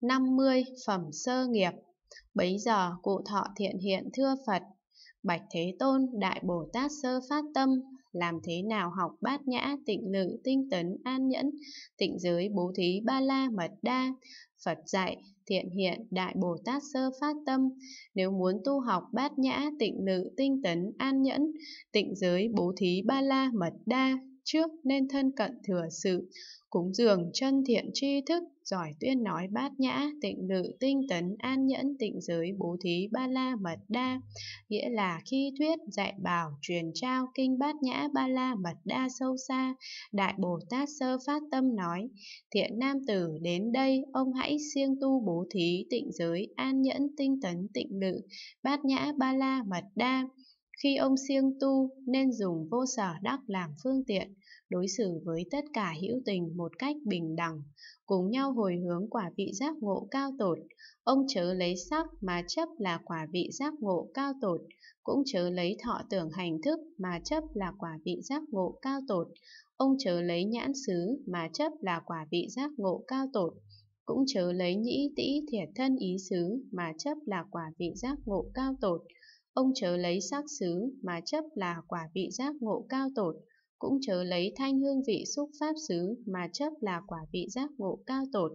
50 phẩm sơ nghiệp. Bấy giờ cụ thọ thiện hiện thưa Phật, Bạch Thế Tôn Đại Bồ Tát sơ phát tâm, làm thế nào học bát nhã, tịnh lự, tinh tấn, an nhẫn, tịnh giới, bố thí, ba la, mật đa. Phật dạy, thiện hiện, Đại Bồ Tát sơ phát tâm, nếu muốn tu học bát nhã, tịnh lự, tinh tấn, an nhẫn, tịnh giới, bố thí, ba la, mật đa, trước nên thân cận thừa sự, cúng dường chân thiện tri thức, giỏi tuyên nói bát nhã, tịnh lự, tinh tấn, an nhẫn, tịnh giới, bố thí, ba la, mật đa. Nghĩa là khi thuyết, dạy bảo, truyền trao, kinh bát nhã, ba la, mật đa sâu xa, Đại Bồ Tát Sơ Phát Tâm nói, thiện nam tử đến đây, ông hãy siêng tu bố thí, tịnh giới, an nhẫn, tinh tấn, tịnh lự, bát nhã, ba la, mật đa. Khi ông siêng tu nên dùng vô sở đắc làm phương tiện, đối xử với tất cả hữu tình một cách bình đẳng, cùng nhau hồi hướng quả vị giác ngộ cao tột. Ông chớ lấy sắc mà chấp là quả vị giác ngộ cao tột, cũng chớ lấy thọ tưởng hành thức mà chấp là quả vị giác ngộ cao tột. Ông chớ lấy nhãn xứ mà chấp là quả vị giác ngộ cao tột, cũng chớ lấy nhĩ tĩ thiệt thân ý xứ mà chấp là quả vị giác ngộ cao tột Ông chớ lấy sắc xứ mà chấp là quả vị giác ngộ cao tột, cũng chớ lấy thanh hương vị xúc pháp xứ mà chấp là quả vị giác ngộ cao tột.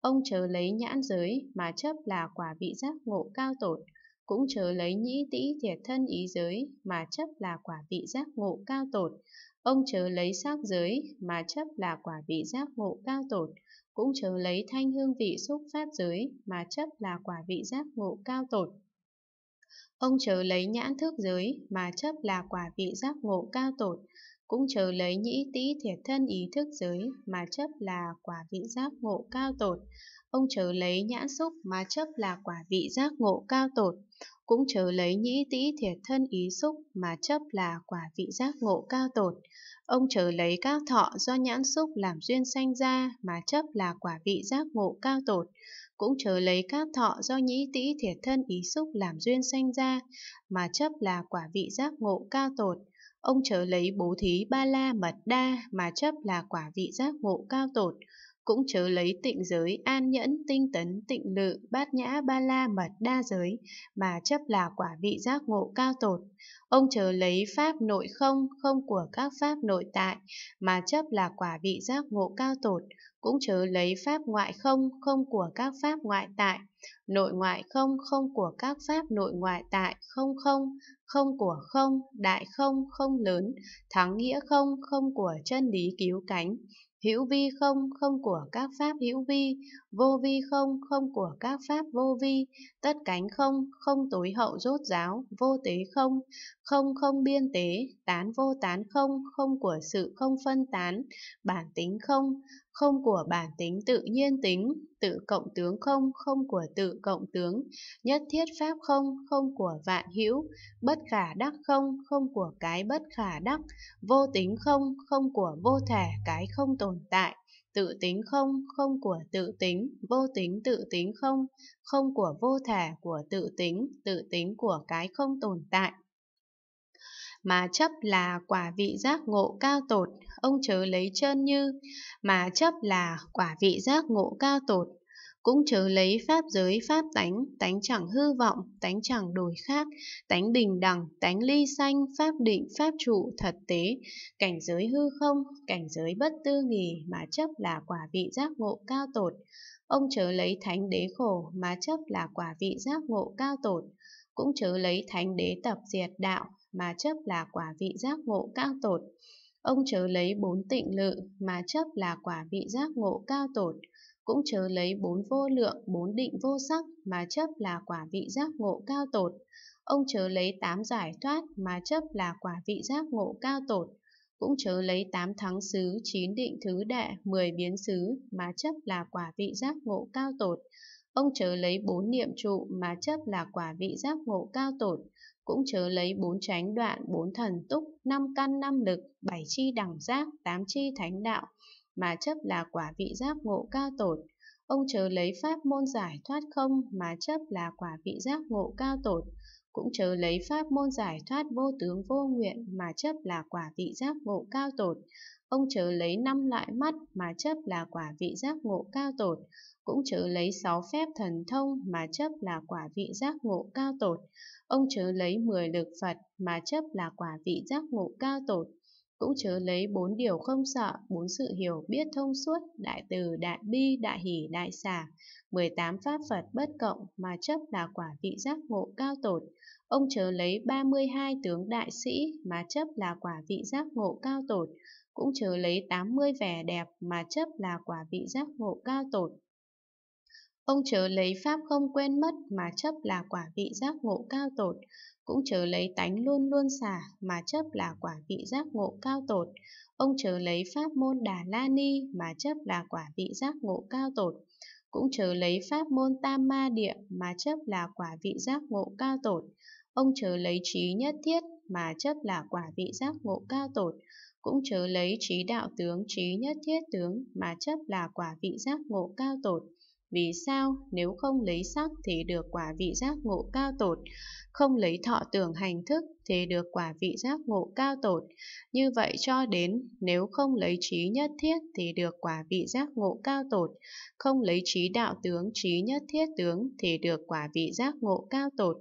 Ông chớ lấy nhãn giới mà chấp là quả vị giác ngộ cao tột, cũng chớ lấy nhĩ tĩ thiệt thân ý giới mà chấp là quả vị giác ngộ cao tột. Ông chớ lấy sắc giới mà chấp là quả vị giác ngộ cao tột, cũng chớ lấy thanh hương vị xúc pháp giới mà chấp là quả vị giác ngộ cao tột. Ông chớ lấy nhãn thức giới mà chấp là quả vị giác ngộ cao tột, cũng chớ lấy nhĩ tĩ thiệt thân ý thức giới mà chấp là quả vị giác ngộ cao tột. Ông chớ lấy nhãn xúc mà chấp là quả vị giác ngộ cao tột, cũng chớ lấy nhĩ tĩ thiệt thân ý xúc mà chấp là quả vị giác ngộ cao tột. Ông chớ lấy các thọ do nhãn xúc làm duyên sanh ra mà chấp là quả vị giác ngộ cao tột cũng chờ lấy các thọ do nhĩ tĩ thiệt thân ý xúc làm duyên sanh ra, mà chấp là quả vị giác ngộ cao tột. Ông chờ lấy bố thí ba la mật đa mà chấp là quả vị giác ngộ cao tột cũng chớ lấy tịnh giới an nhẫn tinh tấn tịnh lự bát nhã ba la mật đa giới mà chấp là quả vị giác ngộ cao tột ông chớ lấy pháp nội không không của các pháp nội tại mà chấp là quả vị giác ngộ cao tột cũng chớ lấy pháp ngoại không không của các pháp ngoại tại nội ngoại không không của các pháp nội ngoại tại không không không của không đại không không lớn thắng nghĩa không không của chân lý cứu cánh hữu vi không không của các pháp hữu vi vô vi không không của các pháp vô vi tất cánh không không tối hậu rốt giáo vô tế không không không biên tế tán vô tán không không của sự không phân tán bản tính không không của bản tính tự nhiên tính, tự cộng tướng không, không của tự cộng tướng, nhất thiết pháp không, không của vạn hữu, bất khả đắc không, không của cái bất khả đắc, vô tính không, không của vô thể, cái không tồn tại, tự tính không, không của tự tính, vô tính tự tính không, không của vô thể của tự tính, tự tính của cái không tồn tại mà chấp là quả vị giác ngộ cao tột, ông chớ lấy chân như, mà chấp là quả vị giác ngộ cao tột, cũng chớ lấy pháp giới pháp tánh, tánh chẳng hư vọng, tánh chẳng đổi khác, tánh bình đẳng, tánh ly sanh, pháp định, pháp trụ, thật tế, cảnh giới hư không, cảnh giới bất tư nghì mà chấp là quả vị giác ngộ cao tột. Ông chớ lấy thánh đế khổ mà chấp là quả vị giác ngộ cao tột, cũng chớ lấy thánh đế tập diệt đạo mà chấp là quả vị giác ngộ cao tột. Ông chớ lấy bốn tịnh lự mà chấp là quả vị giác ngộ cao tột. Cũng chớ lấy bốn vô lượng, bốn định vô sắc mà chấp là quả vị giác ngộ cao tột. Ông chớ lấy tám giải thoát mà chấp là quả vị giác ngộ cao tột. Cũng chớ lấy tám thắng xứ, chín định thứ đệ, mười biến xứ mà chấp là quả vị giác ngộ cao tột. Ông chớ lấy bốn niệm trụ mà chấp là quả vị giác ngộ cao tột cũng chớ lấy bốn chánh đoạn, bốn thần túc, năm căn năm lực, bảy chi đẳng giác, tám chi thánh đạo, mà chấp là quả vị giác ngộ cao tột. Ông chớ lấy pháp môn giải thoát không mà chấp là quả vị giác ngộ cao tột cũng chớ lấy pháp môn giải thoát vô tướng vô nguyện mà chấp là quả vị giác ngộ cao tột, ông chớ lấy năm loại mắt mà chấp là quả vị giác ngộ cao tột, cũng chớ lấy sáu phép thần thông mà chấp là quả vị giác ngộ cao tột, ông chớ lấy mười lực Phật mà chấp là quả vị giác ngộ cao tột, cũng chớ lấy bốn điều không sợ, bốn sự hiểu biết thông suốt, đại từ, đại bi, đại hỷ, đại xả, 18 pháp Phật bất cộng mà chấp là quả vị giác ngộ cao tột. Ông chớ lấy 32 tướng đại sĩ mà chấp là quả vị giác ngộ cao tột. Cũng chớ lấy 80 vẻ đẹp mà chấp là quả vị giác ngộ cao tột. Ông chớ lấy pháp không quên mất mà chấp là quả vị giác ngộ cao tột. Cũng chớ lấy tánh luôn luôn xả mà chấp là quả vị giác ngộ cao tột. Ông chớ lấy pháp môn Đà La Ni mà chấp là quả vị giác ngộ cao tột cũng chớ lấy pháp môn tam ma địa mà chấp là quả vị giác ngộ cao tột. Ông chớ lấy trí nhất thiết mà chấp là quả vị giác ngộ cao tột. Cũng chớ lấy trí đạo tướng trí nhất thiết tướng mà chấp là quả vị giác ngộ cao tột. Vì sao nếu không lấy sắc thì được quả vị giác ngộ cao tột, không lấy thọ tưởng hành thức thì được quả vị giác ngộ cao tột. Như vậy cho đến nếu không lấy trí nhất thiết thì được quả vị giác ngộ cao tột, không lấy trí đạo tướng trí nhất thiết tướng thì được quả vị giác ngộ cao tột.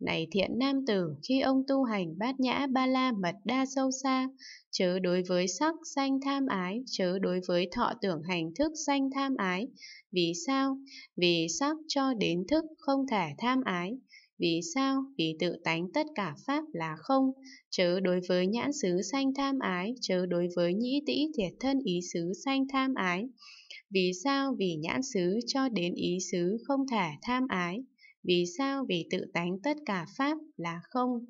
Này thiện nam tử, khi ông tu hành bát nhã ba la mật đa sâu xa, chớ đối với sắc xanh tham ái, chớ đối với thọ tưởng hành thức xanh tham ái. Vì sao? Vì sắc cho đến thức không thể tham ái. Vì sao? Vì tự tánh tất cả pháp là không, chớ đối với nhãn xứ xanh tham ái, chớ đối với nhĩ tĩ thiệt thân ý xứ xanh tham ái. Vì sao? Vì nhãn xứ cho đến ý xứ không thể tham ái. Vì sao? Vì tự tánh tất cả pháp là không.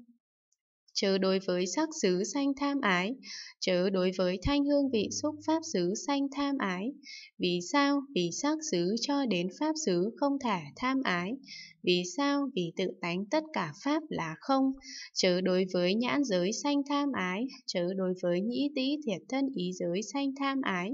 Chớ đối với sắc xứ sanh tham ái, chớ đối với thanh hương vị xúc pháp xứ sanh tham ái. Vì sao? Vì sắc xứ cho đến pháp xứ không thể tham ái, vì sao? Vì tự tánh tất cả pháp là không, chớ đối với nhãn giới sanh tham ái, chớ đối với nhĩ tý thiệt thân ý giới sanh tham ái.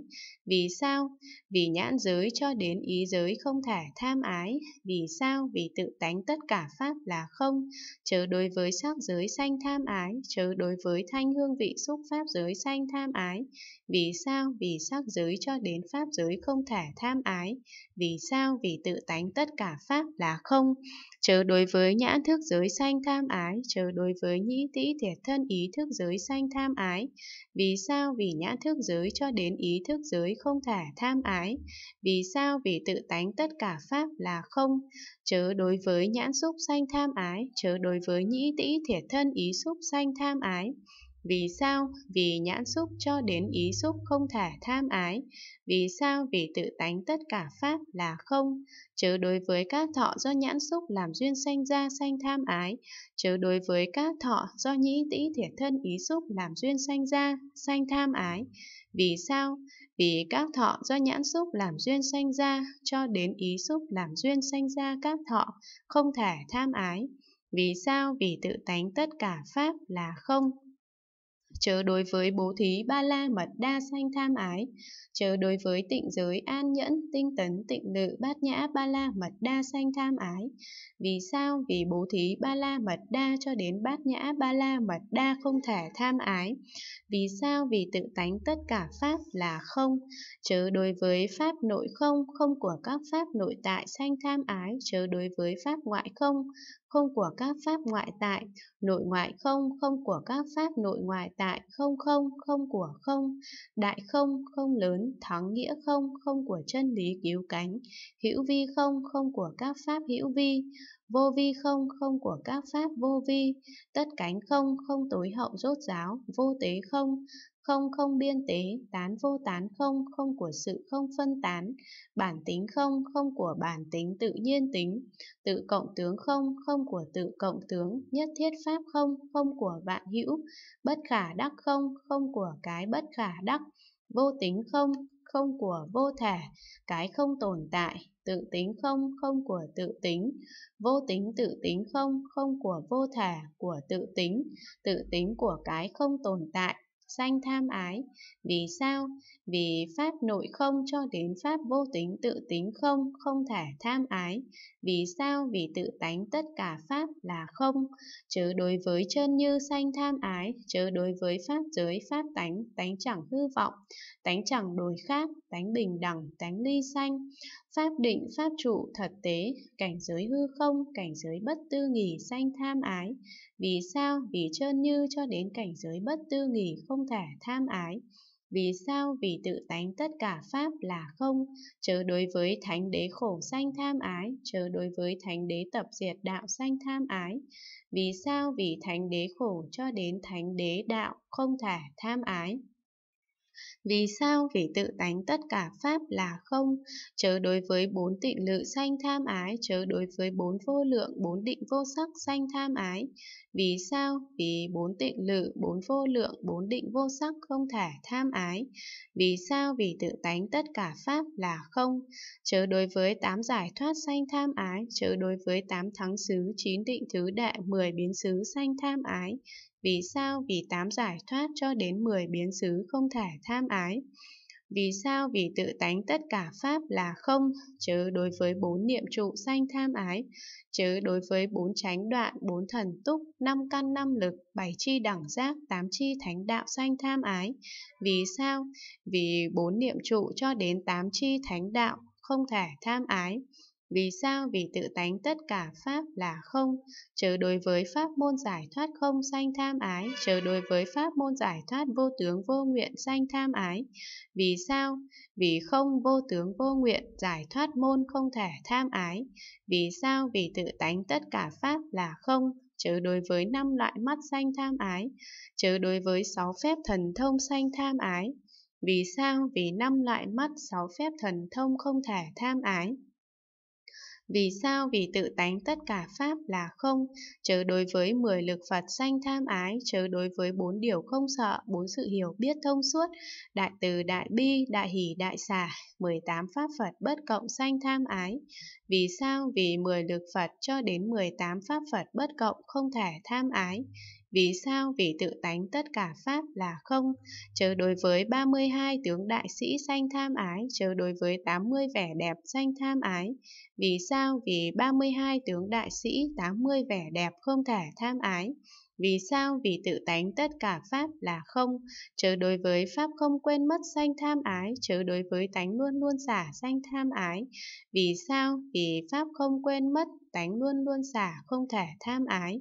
Vì sao? Vì nhãn giới cho đến ý giới không thể tham ái. Vì sao? Vì tự tánh tất cả pháp là không, chớ đối với sắc giới sanh tham ái, chớ đối với thanh hương vị xúc pháp giới sanh tham ái. Vì sao? Vì sắc giới cho đến pháp giới không thể tham ái. Vì sao? Vì tự tánh tất cả pháp là không, chớ đối với nhãn thức giới sanh tham ái chớ đối với nhĩ tĩ thiệt thân ý thức giới sanh tham ái vì sao vì nhãn thức giới cho đến ý thức giới không thể tham ái vì sao vì tự tánh tất cả pháp là không chớ đối với nhãn xúc sanh tham ái chớ đối với nhĩ tĩ thiệt thân ý xúc sanh tham ái vì sao? Vì nhãn xúc cho đến ý xúc không thể tham ái. Vì sao? Vì tự tánh tất cả pháp là không. Chớ đối với các thọ do nhãn xúc làm duyên sanh ra sanh tham ái. Chớ đối với các thọ do nhĩ tĩ thiệt thân ý xúc làm duyên sanh ra sanh tham ái. Vì sao? Vì các thọ do nhãn xúc làm duyên sanh ra cho đến ý xúc làm duyên sanh ra các thọ không thể tham ái. Vì sao? Vì tự tánh tất cả pháp là không chớ đối với bố thí ba la mật đa sanh tham ái, chớ đối với tịnh giới an nhẫn, tinh tấn, tịnh lự, bát nhã, ba la mật đa sanh tham ái. Vì sao? Vì bố thí ba la mật đa cho đến bát nhã ba la mật đa không thể tham ái. Vì sao? Vì tự tánh tất cả pháp là không, chớ đối với pháp nội không, không của các pháp nội tại sanh tham ái, chớ đối với pháp ngoại không, không của các pháp ngoại tại, nội ngoại không, không của các pháp nội ngoại tại, không không, không của không, đại không, không lớn, thắng nghĩa không, không của chân lý cứu cánh, hữu vi không, không của các pháp hữu vi, vô vi không, không của các pháp vô vi, tất cánh không, không tối hậu rốt giáo vô tế không, không không biên tế, tán vô tán không, không của sự không phân tán, bản tính không, không của bản tính tự nhiên tính, tự cộng tướng không, không của tự cộng tướng, nhất thiết pháp không, không của vạn hữu, bất khả đắc không, không của cái bất khả đắc, vô tính không, không của vô thể, cái không tồn tại, tự tính không, không của tự tính, vô tính tự tính không, không của vô thể, của tự tính, tự tính của cái không tồn tại, danh tham ái. Vì sao? Vì pháp nội không cho đến pháp vô tính tự tính không, không thể tham ái. Vì sao? Vì tự tánh tất cả pháp là không. Chớ đối với chân như sanh tham ái, chớ đối với pháp giới pháp tánh, tánh chẳng hư vọng, tánh chẳng đối khác, tánh bình đẳng, tánh ly sanh. Pháp định, pháp trụ, thật tế, cảnh giới hư không, cảnh giới bất tư nghỉ, sanh tham ái. Vì sao? Vì trơn như cho đến cảnh giới bất tư nghỉ, không thể tham ái. Vì sao? Vì tự tánh tất cả Pháp là không, chớ đối với thánh đế khổ sanh tham ái, chớ đối với thánh đế tập diệt đạo sanh tham ái. Vì sao? Vì thánh đế khổ cho đến thánh đế đạo không thể tham ái. Vì sao? Vì tự tánh tất cả pháp là không, chớ đối với bốn tịnh lự sanh tham ái, chớ đối với bốn vô lượng, bốn định vô sắc sanh tham ái. Vì sao? Vì bốn tịnh lự, bốn vô lượng, bốn định vô sắc không thể tham ái. Vì sao? Vì tự tánh tất cả pháp là không, chớ đối với tám giải thoát sanh tham ái, chớ đối với tám thắng xứ, chín định thứ đệ, mười biến xứ sanh tham ái vì sao vì tám giải thoát cho đến mười biến xứ không thể tham ái. Vì sao vì tự tánh tất cả pháp là không, chứ đối với bốn niệm trụ sanh tham ái, chứ đối với bốn chánh đoạn, bốn thần túc, năm căn năm lực, bảy chi đẳng giác, tám chi thánh đạo sanh tham ái. Vì sao? Vì bốn niệm trụ cho đến tám chi thánh đạo không thể tham ái. Vì sao? Vì tự tánh tất cả Pháp là không, chớ đối với Pháp môn giải thoát không sanh tham ái, chớ đối với Pháp môn giải thoát vô tướng vô nguyện sanh tham ái. Vì sao? Vì không vô tướng vô nguyện, giải thoát môn không thể tham ái. Vì sao? Vì tự tánh tất cả Pháp là không, chớ đối với năm loại mắt sanh tham ái, chớ đối với sáu phép thần thông sanh tham ái. Vì sao? Vì năm loại mắt sáu phép thần thông không thể tham ái. Vì sao? Vì tự tánh tất cả pháp là không, chớ đối với mười lực Phật sanh tham ái, chớ đối với bốn điều không sợ, bốn sự hiểu biết thông suốt, đại từ đại bi, đại hỷ đại xả, 18 pháp Phật bất cộng sanh tham ái. Vì sao? Vì mười lực Phật cho đến 18 pháp Phật bất cộng không thể tham ái. Vì sao? Vì tự tánh tất cả pháp là không. Chớ đối với 32 tướng đại sĩ sanh tham ái, chớ đối với 80 vẻ đẹp sanh tham ái. Vì sao? Vì 32 tướng đại sĩ 80 vẻ đẹp không thể tham ái. Vì sao? Vì tự tánh tất cả pháp là không, chớ đối với pháp không quên mất sanh tham ái, chớ đối với tánh luôn luôn xả sanh tham ái. Vì sao? Vì pháp không quên mất, tánh luôn luôn xả không thể tham ái.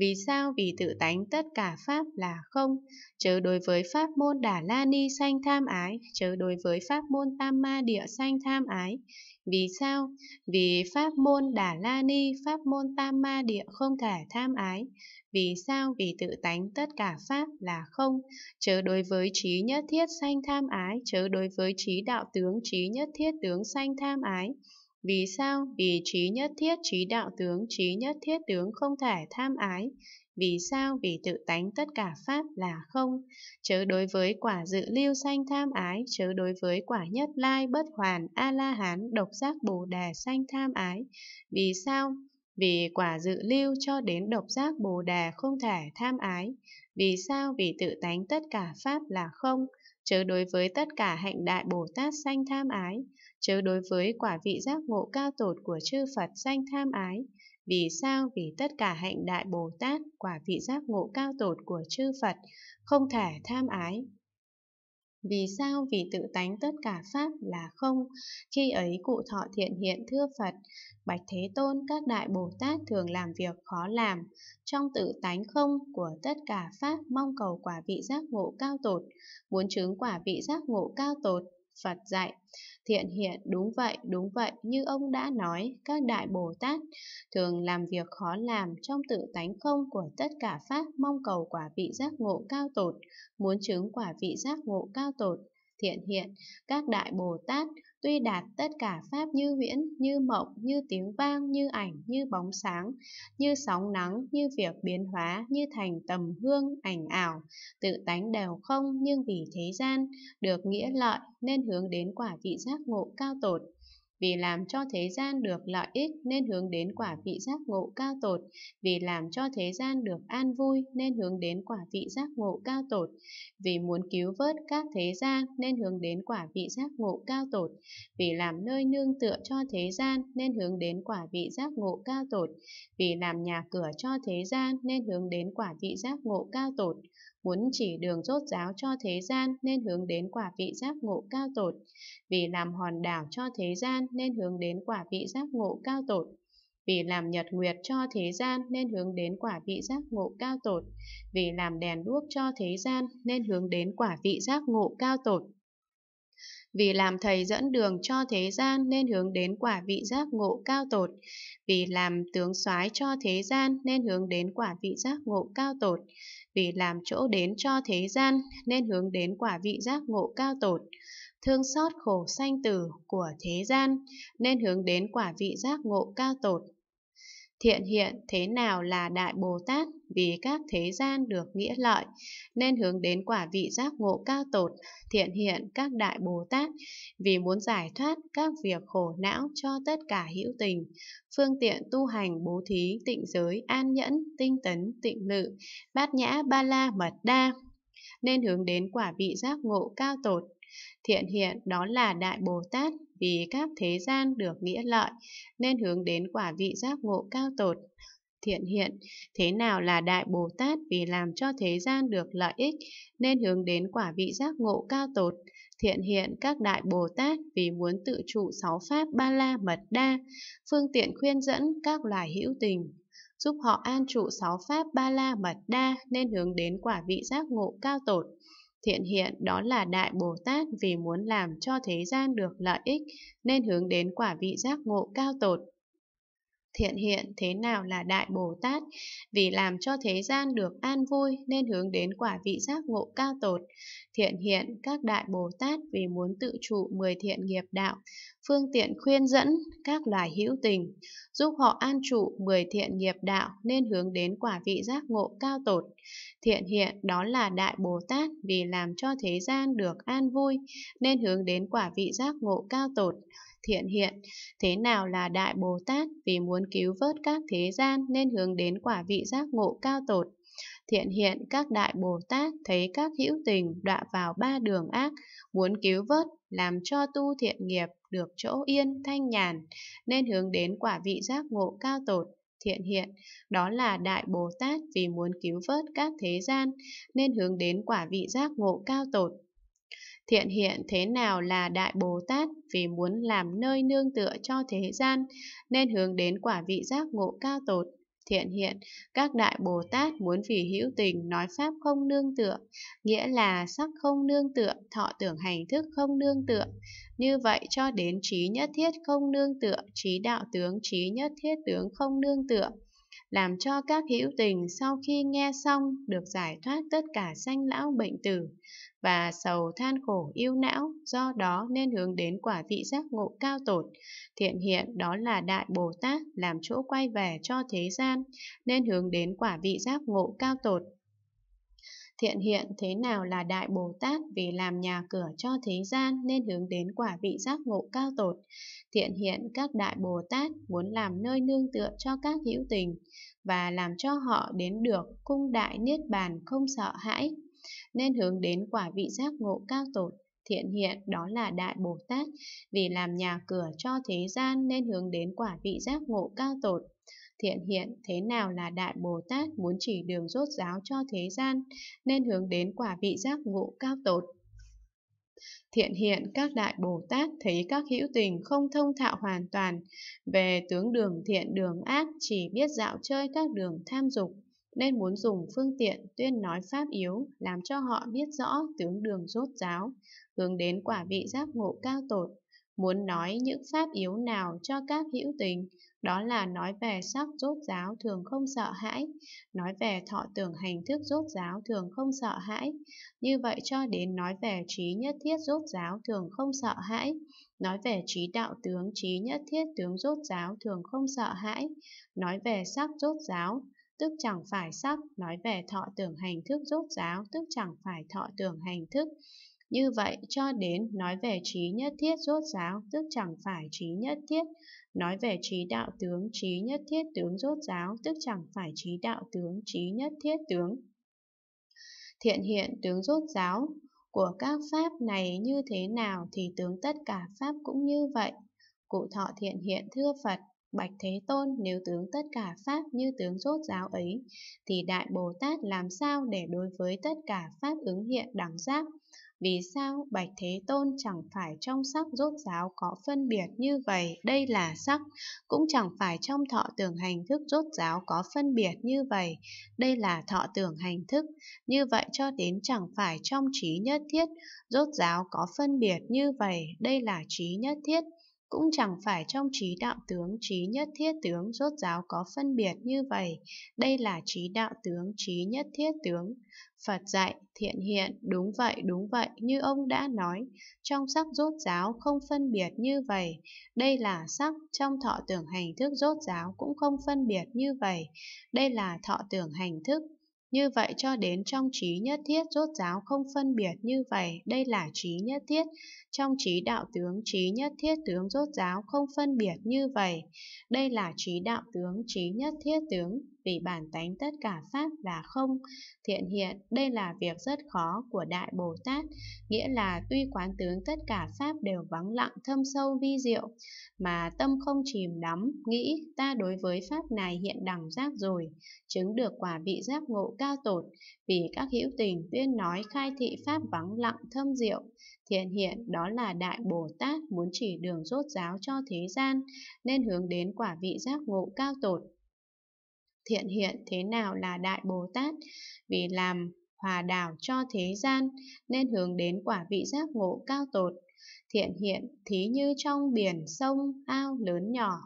Vì sao? Vì tự tánh tất cả pháp là không, chớ đối với pháp môn đà la ni sanh tham ái, chớ đối với pháp môn tam ma địa sanh tham ái. Vì sao? Vì pháp môn đà la ni, pháp môn tam ma địa không thể tham ái. Vì sao? Vì tự tánh tất cả pháp là không, chớ đối với trí nhất thiết sanh tham ái, chớ đối với trí đạo tướng, trí nhất thiết tướng sanh tham ái. Vì sao? Vì trí nhất thiết trí đạo tướng, trí nhất thiết tướng không thể tham ái. Vì sao? Vì tự tánh tất cả pháp là không. Chớ đối với quả dự lưu sanh tham ái, chớ đối với quả nhất lai bất hoàn, A-la-hán, độc giác bồ đề sanh tham ái. Vì sao? Vì quả dự lưu cho đến độc giác bồ đề không thể tham ái. Vì sao? Vì tự tánh tất cả pháp là không. Chớ đối với tất cả hạnh đại Bồ Tát sanh tham ái chớ đối với quả vị giác ngộ cao tột của chư Phật danh tham ái. Vì sao? Vì tất cả hạnh đại Bồ Tát, quả vị giác ngộ cao tột của chư Phật, không thể tham ái. Vì sao? Vì tự tánh tất cả Pháp là không. Khi ấy cụ thọ thiện hiện thưa Phật, Bạch Thế Tôn các đại Bồ Tát thường làm việc khó làm. Trong tự tánh không của tất cả Pháp mong cầu quả vị giác ngộ cao tột, muốn chứng quả vị giác ngộ cao tột, Phật dạy, Thiện hiện đúng vậy, đúng vậy, như ông đã nói, các đại Bồ Tát thường làm việc khó làm trong tự tánh không của tất cả Pháp mong cầu quả vị giác ngộ cao tột, muốn chứng quả vị giác ngộ cao tột. Thiện hiện, các đại Bồ Tát tuy đạt tất cả pháp như viễn như mộng, như tiếng vang, như ảnh, như bóng sáng, như sóng nắng, như việc biến hóa, như thành tầm hương, ảnh ảo, tự tánh đều không nhưng vì thế gian, được nghĩa lợi nên hướng đến quả vị giác ngộ cao tột vì làm cho thế gian được lợi ích nên hướng đến quả vị giác ngộ cao tột, vì làm cho thế gian được an vui nên hướng đến quả vị giác ngộ cao tột, vì muốn cứu vớt các thế gian nên hướng đến quả vị giác ngộ cao tột, vì làm nơi nương tựa cho thế gian nên hướng đến quả vị giác ngộ cao tột, vì làm nhà cửa cho thế gian nên hướng đến quả vị giác ngộ cao tột muốn chỉ đường rốt ráo cho thế gian nên hướng đến quả vị giác ngộ cao tột, vì làm hòn đảo cho thế gian nên hướng đến quả vị giác ngộ cao tột, vì làm nhật nguyệt cho thế gian nên hướng đến quả vị giác ngộ cao tột, vì làm đèn đuốc cho thế gian nên hướng đến quả vị giác ngộ cao tột. Vì làm thầy dẫn đường cho thế gian nên hướng đến quả vị giác ngộ cao tột. Vì làm tướng soái cho thế gian nên hướng đến quả vị giác ngộ cao tột vì làm chỗ đến cho thế gian nên hướng đến quả vị giác ngộ cao tột thương xót khổ sanh tử của thế gian nên hướng đến quả vị giác ngộ cao tột Thiện hiện thế nào là Đại Bồ Tát vì các thế gian được nghĩa lợi, nên hướng đến quả vị giác ngộ cao tột, thiện hiện các Đại Bồ Tát vì muốn giải thoát các việc khổ não cho tất cả hữu tình, phương tiện tu hành bố thí, tịnh giới, an nhẫn, tinh tấn, tịnh lự, bát nhã, ba la, mật đa, nên hướng đến quả vị giác ngộ cao tột, thiện hiện đó là đại bồ tát vì các thế gian được nghĩa lợi, nên hướng đến quả vị giác ngộ cao tột, thiện hiện. Thế nào là Đại Bồ Tát vì làm cho thế gian được lợi ích, nên hướng đến quả vị giác ngộ cao tột, thiện hiện các đại Bồ Tát vì muốn tự trụ sáu pháp ba la mật đa, phương tiện khuyên dẫn các loài hữu tình, giúp họ an trụ sáu pháp ba la mật đa nên hướng đến quả vị giác ngộ cao tột. Thiện hiện đó là Đại Bồ Tát vì muốn làm cho thế gian được lợi ích nên hướng đến quả vị giác ngộ cao tột thiện hiện thế nào là Đại Bồ Tát, vì làm cho thế gian được an vui nên hướng đến quả vị giác ngộ cao tột. Thiện hiện các Đại Bồ Tát vì muốn tự trụ mười thiện nghiệp đạo, phương tiện khuyên dẫn các loài hữu tình, giúp họ an trụ mười thiện nghiệp đạo nên hướng đến quả vị giác ngộ cao tột. Thiện hiện đó là Đại Bồ Tát vì làm cho thế gian được an vui nên hướng đến quả vị giác ngộ cao tột thiện hiện. Thế nào là Đại Bồ Tát? Vì muốn cứu vớt các thế gian nên hướng đến quả vị giác ngộ cao tột. Thiện hiện các đại Bồ Tát thấy các hữu tình đọa vào ba đường ác, muốn cứu vớt, làm cho tu thiện nghiệp được chỗ yên, thanh nhàn, nên hướng đến quả vị giác ngộ cao tột. Thiện hiện, đó là Đại Bồ Tát vì muốn cứu vớt các thế gian, nên hướng đến quả vị giác ngộ cao tột. Thiện hiện thế nào là Đại Bồ Tát vì muốn làm nơi nương tựa cho thế gian, nên hướng đến quả vị giác ngộ cao tột. Thiện hiện, các Đại Bồ Tát muốn vì hữu tình nói Pháp không nương tựa, nghĩa là sắc không nương tựa, thọ tưởng hành thức không nương tựa. Như vậy cho đến trí nhất thiết không nương tựa, trí đạo tướng, trí nhất thiết tướng không nương tựa làm cho các hữu tình sau khi nghe xong được giải thoát tất cả sanh lão bệnh tử và sầu than khổ yêu não, do đó nên hướng đến quả vị giác ngộ cao tột. Thiện hiện đó là Đại Bồ Tát làm chỗ quay về cho thế gian, nên hướng đến quả vị giác ngộ cao tột. Thiện hiện thế nào là Đại Bồ Tát vì làm nhà cửa cho thế gian nên hướng đến quả vị giác ngộ cao tột. Thiện hiện các đại Bồ Tát muốn làm nơi nương tựa cho các hữu tình và làm cho họ đến được cung đại niết bàn không sợ hãi, nên hướng đến quả vị giác ngộ cao tột thiện hiện đó là Đại Bồ Tát, vì làm nhà cửa cho thế gian nên hướng đến quả vị giác ngộ cao tột. Thiện hiện thế nào là Đại Bồ Tát muốn chỉ đường rốt giáo cho thế gian nên hướng đến quả vị giác ngộ cao tột. Thiện hiện các đại Bồ Tát thấy các hữu tình không thông thạo hoàn toàn về tướng đường thiện đường ác chỉ biết dạo chơi các đường tham dục nên muốn dùng phương tiện tuyên nói pháp yếu làm cho họ biết rõ tướng đường rốt ráo, hướng đến quả vị giác ngộ cao tột, muốn nói những pháp yếu nào cho các hữu tình đó là nói về sắc rốt giáo thường không sợ hãi, nói về thọ tưởng hành thức rốt giáo thường không sợ hãi. Như vậy cho đến nói về trí nhất thiết rốt giáo thường không sợ hãi, nói về trí đạo tướng trí nhất thiết tướng rốt giáo thường không sợ hãi, nói về sắc rốt giáo tức chẳng phải sắc, nói về thọ tưởng hành thức rốt giáo, tức chẳng phải thọ tưởng hành thức, như vậy, cho đến nói về trí nhất thiết rốt giáo, tức chẳng phải trí nhất thiết. Nói về trí đạo tướng, trí nhất thiết tướng rốt giáo, tức chẳng phải trí đạo tướng, trí nhất thiết tướng. Thiện hiện tướng rốt giáo của các pháp này như thế nào thì tướng tất cả pháp cũng như vậy. Cụ thọ thiện hiện thưa Phật, Bạch Thế Tôn nếu tướng tất cả Pháp như tướng rốt giáo ấy, thì Đại Bồ Tát làm sao để đối với tất cả Pháp ứng hiện đẳng giác? Vì sao Bạch Thế Tôn chẳng phải trong sắc rốt giáo có phân biệt như vậy, đây là sắc, cũng chẳng phải trong thọ tưởng hành thức rốt giáo có phân biệt như vậy, đây là thọ tưởng hành thức, như vậy cho đến chẳng phải trong trí nhất thiết, rốt giáo có phân biệt như vậy, đây là trí nhất thiết, cũng chẳng phải trong trí đạo tướng trí nhất thiết tướng rốt giáo có phân biệt như vậy đây là trí đạo tướng trí nhất thiết tướng Phật dạy, thiện hiện, đúng vậy, đúng vậy, như ông đã nói, trong sắc rốt giáo không phân biệt như vậy, đây là sắc, trong thọ tưởng hành thức rốt giáo cũng không phân biệt như vậy, đây là thọ tưởng hành thức. Như vậy cho đến trong trí nhất thiết rốt giáo không phân biệt như vậy, đây là trí nhất thiết, trong trí đạo tướng trí nhất thiết tướng rốt giáo không phân biệt như vậy, đây là trí đạo tướng trí nhất thiết tướng vì bản tánh tất cả pháp là không, thiện hiện, đây là việc rất khó của Đại Bồ Tát, nghĩa là tuy quán tướng tất cả pháp đều vắng lặng thâm sâu vi diệu, mà tâm không chìm đắm, nghĩ ta đối với pháp này hiện đẳng giác rồi, chứng được quả vị giác ngộ cao tột, vì các hữu tình tuyên nói khai thị pháp vắng lặng thâm diệu, thiện hiện đó là Đại Bồ Tát muốn chỉ đường rốt giáo cho thế gian, nên hướng đến quả vị giác ngộ cao tột thiện hiện thế nào là Đại Bồ Tát, vì làm hòa đảo cho thế gian, nên hướng đến quả vị giác ngộ cao tột. Thiện hiện thí như trong biển, sông, ao lớn nhỏ,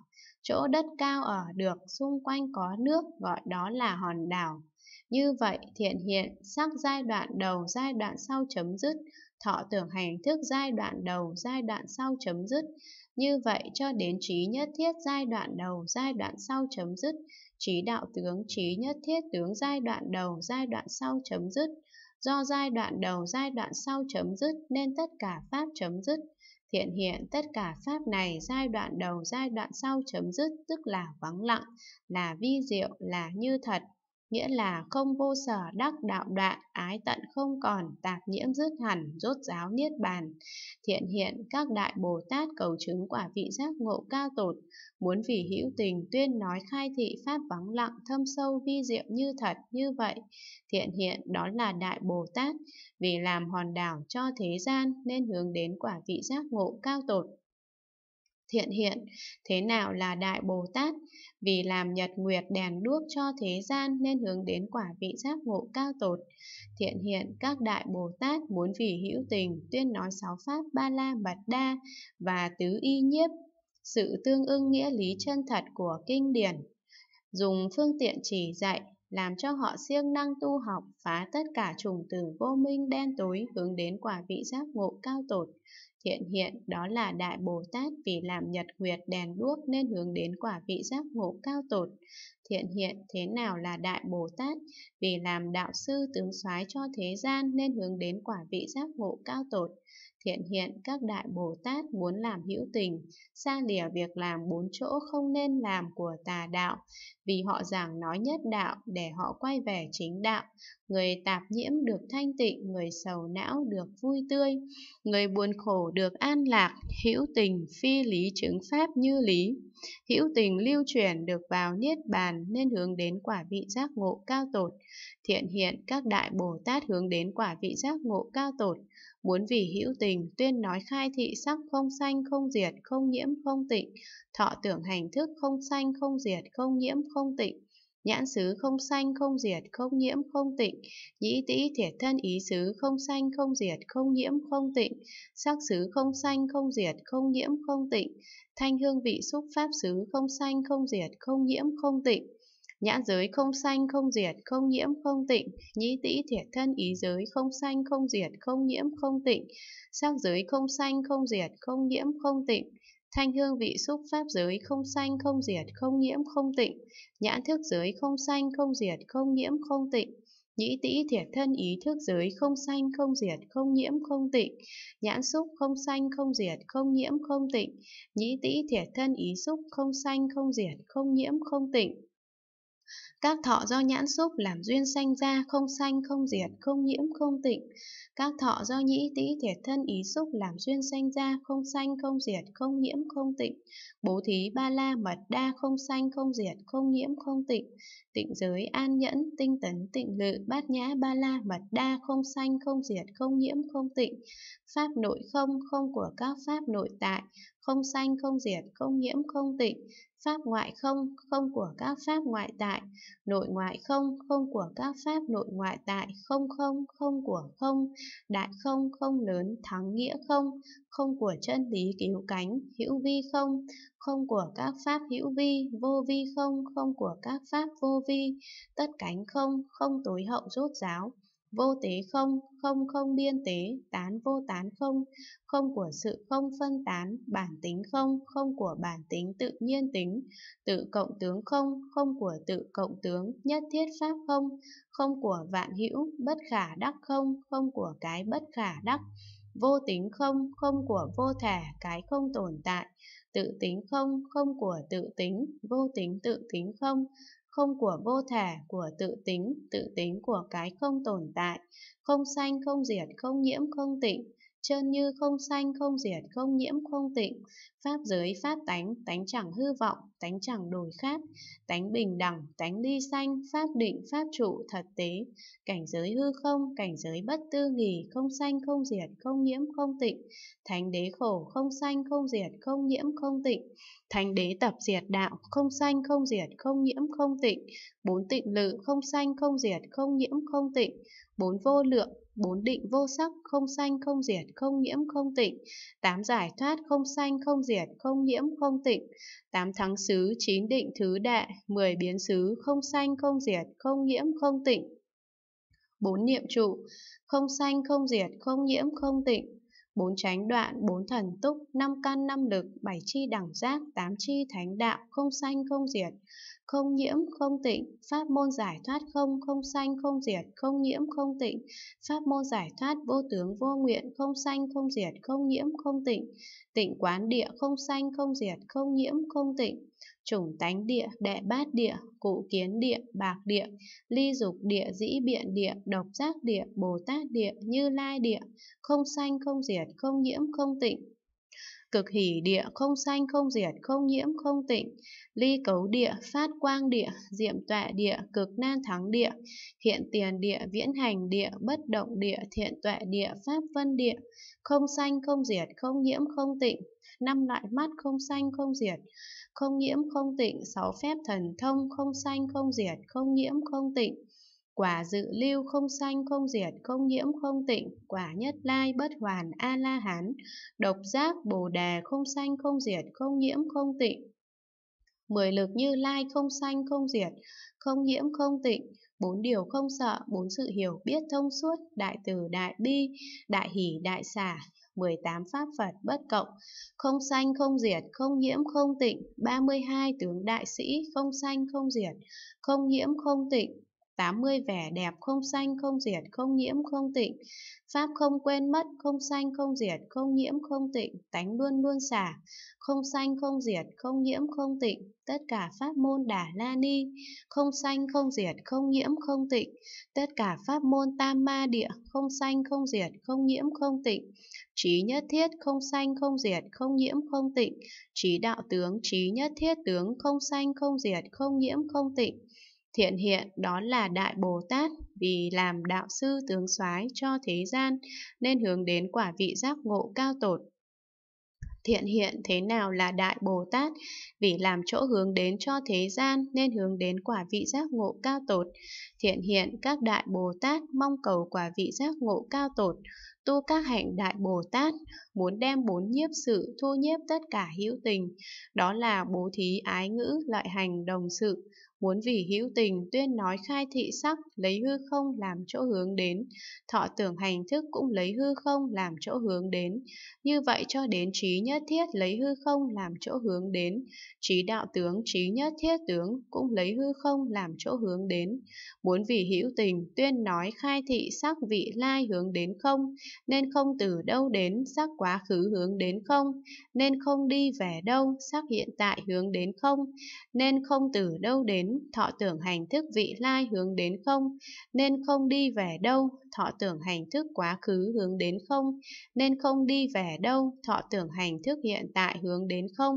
chỗ đất cao ở được xung quanh có nước gọi đó là hòn đảo. Như vậy, thiện hiện sắc giai đoạn đầu giai đoạn sau chấm dứt, thọ tưởng hành thức giai đoạn đầu giai đoạn sau chấm dứt. Như vậy cho đến trí nhất thiết giai đoạn đầu giai đoạn sau chấm dứt, trí đạo tướng, trí nhất thiết tướng giai đoạn đầu, giai đoạn sau chấm dứt. Do giai đoạn đầu, giai đoạn sau chấm dứt nên tất cả pháp chấm dứt. Thiện hiện tất cả pháp này giai đoạn đầu, giai đoạn sau chấm dứt tức là vắng lặng, là vi diệu, là như thật, nghĩa là không vô sở đắc đạo đoạn, ái tận không còn, tạp nhiễm dứt hẳn, rốt giáo niết bàn. Thiện hiện các đại Bồ Tát cầu chứng quả vị giác ngộ cao tột, muốn vì hữu tình tuyên nói khai thị pháp vắng lặng thâm sâu vi diệu như thật như vậy. Thiện hiện đó là đại Bồ Tát, vì làm hòn đảo cho thế gian nên hướng đến quả vị giác ngộ cao tột thiện hiện, thế nào là Đại Bồ Tát? Vì làm nhật nguyệt đèn đuốc cho thế gian nên hướng đến quả vị giác ngộ cao tột. Thiện hiện các Đại Bồ Tát muốn vì hữu tình tuyên nói sáu pháp ba la mật đa và tứ y nhiếp, sự tương ưng nghĩa lý chân thật của kinh điển dùng phương tiện chỉ dạy làm cho họ siêng năng tu học, phá tất cả trùng từ vô minh đen tối hướng đến quả vị giác ngộ cao tột. Thiện hiện đó là Đại Bồ Tát vì làm nhật nguyệt đèn đuốc nên hướng đến quả vị giác ngộ cao tột. Thiện hiện thế nào là Đại Bồ Tát vì làm đạo sư tướng soái cho thế gian nên hướng đến quả vị giác ngộ cao tột. Thiện hiện các đại Bồ Tát muốn làm hữu tình, xa lìa việc làm bốn chỗ không nên làm của tà đạo, vì họ giảng nói nhất đạo để họ quay về chính đạo. Người tạp nhiễm được thanh tịnh, người sầu não được vui tươi, người buồn khổ được an lạc, hữu tình phi lý chứng pháp như lý. Hữu tình lưu chuyển được vào niết bàn nên hướng đến quả vị giác ngộ cao tột. Thiện hiện các đại Bồ Tát hướng đến quả vị giác ngộ cao tột Muốn vì hữu tình, tuyên nói khai thị sắc không sanh, không diệt, không nhiễm, không tịnh, thọ tưởng hành thức không sanh, không diệt, không nhiễm, không tịnh, nhãn xứ không sanh, không diệt, không nhiễm, không tịnh, nhĩ tĩ thiệt thân ý xứ không sanh, không diệt, không nhiễm, không tịnh, sắc xứ không sanh, không diệt, không nhiễm, không tịnh, thanh hương vị xúc pháp xứ không sanh, không diệt, không nhiễm, không tịnh Nhãn giới không sanh không diệt, không nhiễm không tịnh, nhĩ tĩ thiệt thân ý giới không sanh không diệt, không nhiễm không tịnh, sắc giới không sanh không diệt, không nhiễm không tịnh, thanh hương vị xúc pháp giới không sanh không diệt, không nhiễm không tịnh, nhãn thức giới không sanh không diệt, không nhiễm không tịnh, nhĩ tĩ thiệt thân ý thức giới không sanh không diệt không nhiễm không tịnh nhãn xúc không sanh không diệt không nhiễm không tịnh nhĩ tĩ thiệt thân ý xúc không sanh không diệt không nhiễm không tịnh các thọ do nhãn xúc làm duyên sanh ra, không sanh, không diệt, không nhiễm, không tịnh. Các thọ do nhĩ tĩ thiệt thân ý xúc làm duyên sanh ra, không sanh, không diệt, không nhiễm, không tịnh. Bố thí ba la mật đa không sanh, không diệt, không nhiễm, không tịnh. Tịnh giới an nhẫn, tinh tấn, tịnh lự, bát nhã ba la mật đa không sanh, không diệt, không nhiễm, không tịnh. Pháp nội không, không của các pháp nội tại, không sanh, không diệt, không nhiễm, không tịnh pháp ngoại không, không của các pháp ngoại tại, nội ngoại không, không của các pháp nội ngoại tại, không không, không của không, đại không, không lớn, thắng nghĩa không, không của chân lý cứu cánh, hữu vi không, không của các pháp hữu vi, vô vi không, không của các pháp vô vi, tất cánh không, không tối hậu rốt giáo, vô tế không, không không biên tế, tán vô tán không, không của sự không phân tán, bản tính không, không của bản tính tự nhiên tính, tự cộng tướng không, không của tự cộng tướng, nhất thiết pháp không, không của vạn hữu, bất khả đắc không, không của cái bất khả đắc, vô tính không, không của vô thể, cái không tồn tại, tự tính không, không của tự tính, vô tính tự tính không, không của vô thể, của tự tính, tự tính của cái không tồn tại, không sanh, không diệt, không nhiễm, không tịnh, chân như không sanh, không diệt, không nhiễm, không tịnh, Pháp giới pháp tánh, tánh chẳng hư vọng, tánh chẳng đổi khác, tánh bình đẳng, tánh ly sanh, pháp định, pháp trụ, thật tế, cảnh giới hư không, cảnh giới bất tư nghỉ, không sanh, không diệt, không nhiễm, không tịnh, thánh đế khổ, không sanh, không diệt, không nhiễm, không tịnh, thánh đế tập diệt đạo, không sanh, không diệt, không nhiễm, không tịnh, bốn tịnh lự, không sanh, không diệt, không nhiễm, không tịnh, bốn vô lượng, bốn định vô sắc, không sanh, không diệt, không nhiễm, không tịnh, tám giải thoát, không sanh, không diệt, diệt, không nhiễm, không tịnh. Tám thắng xứ, chín định thứ đệ, mười biến xứ, không sanh, không diệt, không nhiễm, không tịnh. Bốn niệm trụ, không sanh, không diệt, không nhiễm, không tịnh. Bốn tránh đoạn, bốn thần túc, năm căn, năm lực, bảy chi đẳng giác, tám chi thánh đạo, không sanh, không diệt không nhiễm, không tịnh, pháp môn giải thoát không, không sanh, không diệt, không nhiễm, không tịnh, pháp môn giải thoát vô tướng, vô nguyện, không sanh, không diệt, không nhiễm, không tịnh, tịnh quán địa, không sanh, không diệt, không nhiễm, không tịnh, chủng tánh địa, đệ bát địa, cụ kiến địa, bạc địa, ly dục địa, dĩ biện địa, độc giác địa, bồ tát địa, như lai địa, không sanh, không diệt, không nhiễm, không tịnh, cực hỷ địa không sanh không diệt không nhiễm không tịnh ly cấu địa phát quang địa diệm tọa địa cực nan thắng địa hiện tiền địa viễn hành địa bất động địa thiện tọa địa pháp vân địa không sanh không diệt không nhiễm không tịnh năm loại mắt không sanh không diệt không nhiễm không tịnh sáu phép thần thông không sanh không diệt không nhiễm không tịnh Quả dự lưu không sanh không diệt không nhiễm không tịnh Quả nhất lai bất hoàn A-la-hán Độc giác bồ đề không sanh không diệt không nhiễm không tịnh Mười lực như lai không sanh không diệt không nhiễm không tịnh Bốn điều không sợ, bốn sự hiểu biết thông suốt Đại từ đại bi, đại hỷ đại xả 18 pháp Phật bất cộng, không sanh không diệt, không nhiễm không tịnh, 32 tướng đại sĩ, không sanh không diệt, không nhiễm không tịnh, 80 vẻ đẹp không sanh không diệt không nhiễm không tịnh, pháp không quên mất không sanh không diệt không nhiễm không tịnh, tánh luôn luôn xả, không sanh không diệt không nhiễm không tịnh, tất cả pháp môn đà la ni, không sanh không diệt không nhiễm không tịnh, tất cả pháp môn tam ma địa, không sanh không diệt không nhiễm không tịnh, trí nhất thiết không sanh không diệt không nhiễm không tịnh, trí đạo tướng trí nhất thiết tướng không sanh không diệt không nhiễm không tịnh Thiện hiện đó là Đại Bồ Tát vì làm đạo sư tướng soái cho thế gian nên hướng đến quả vị giác ngộ cao tột. Thiện hiện thế nào là Đại Bồ Tát vì làm chỗ hướng đến cho thế gian nên hướng đến quả vị giác ngộ cao tột. Thiện hiện các Đại Bồ Tát mong cầu quả vị giác ngộ cao tột, tu các hạnh đại Bồ Tát, muốn đem bốn nhiếp sự thu nhiếp tất cả hữu tình, đó là bố thí ái ngữ loại hành đồng sự, muốn vì hữu tình tuyên nói khai thị sắc lấy hư không làm chỗ hướng đến thọ tưởng hành thức cũng lấy hư không làm chỗ hướng đến như vậy cho đến trí nhất thiết lấy hư không làm chỗ hướng đến trí đạo tướng trí nhất thiết tướng cũng lấy hư không làm chỗ hướng đến muốn vì hữu tình tuyên nói khai thị sắc vị lai hướng đến không nên không từ đâu đến sắc quá khứ hướng đến không nên không đi về đâu sắc hiện tại hướng đến không nên không từ đâu đến thọ tưởng hành thức vị lai hướng đến không, nên không đi về đâu, thọ tưởng hành thức quá khứ hướng đến không, nên không đi về đâu, thọ tưởng hành thức hiện tại hướng đến không,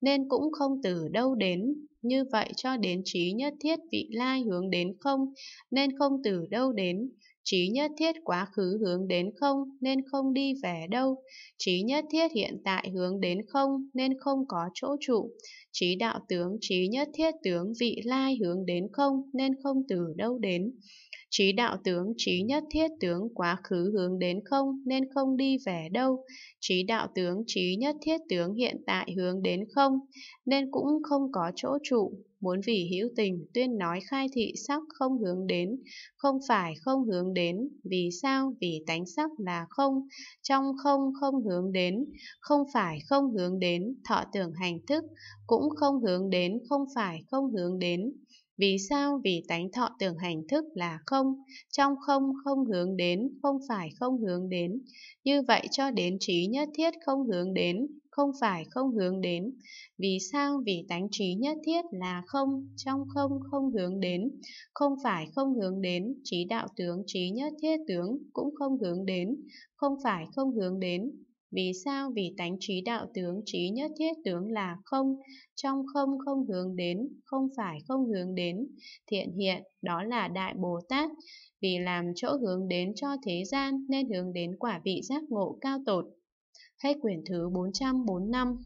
nên cũng không từ đâu đến. Như vậy cho đến trí nhất thiết vị lai hướng đến không, nên không từ đâu đến, trí nhất thiết quá khứ hướng đến không nên không đi về đâu, trí nhất thiết hiện tại hướng đến không nên không có chỗ trụ, trí đạo tướng trí nhất thiết tướng vị lai hướng đến không nên không từ đâu đến. Trí đạo tướng trí nhất thiết tướng quá khứ hướng đến không nên không đi về đâu, Trí đạo tướng trí nhất thiết tướng hiện tại hướng đến không, nên cũng không có chỗ trụ. Muốn vì hữu tình tuyên nói khai thị sắc không hướng đến, không phải không hướng đến, vì sao? Vì tánh sắc là không, trong không không hướng đến, không phải không hướng đến, thọ tưởng hành thức, cũng không hướng đến, không phải không hướng đến, vì sao? Vì tánh thọ tưởng hành thức là không, trong không không hướng đến, không phải không hướng đến. Như vậy cho đến trí nhất thiết không hướng đến, không phải không hướng đến. Vì sao? Vì tánh trí nhất thiết là không, trong không không hướng đến, không phải không hướng đến, trí đạo tướng trí nhất thiết tướng cũng không hướng đến, không phải không hướng đến, vì sao? Vì tánh trí đạo tướng, trí nhất thiết tướng là không, trong không không hướng đến, không phải không hướng đến, thiện hiện, đó là Đại Bồ Tát. Vì làm chỗ hướng đến cho thế gian nên hướng đến quả vị giác ngộ cao tột. Hết quyển thứ 445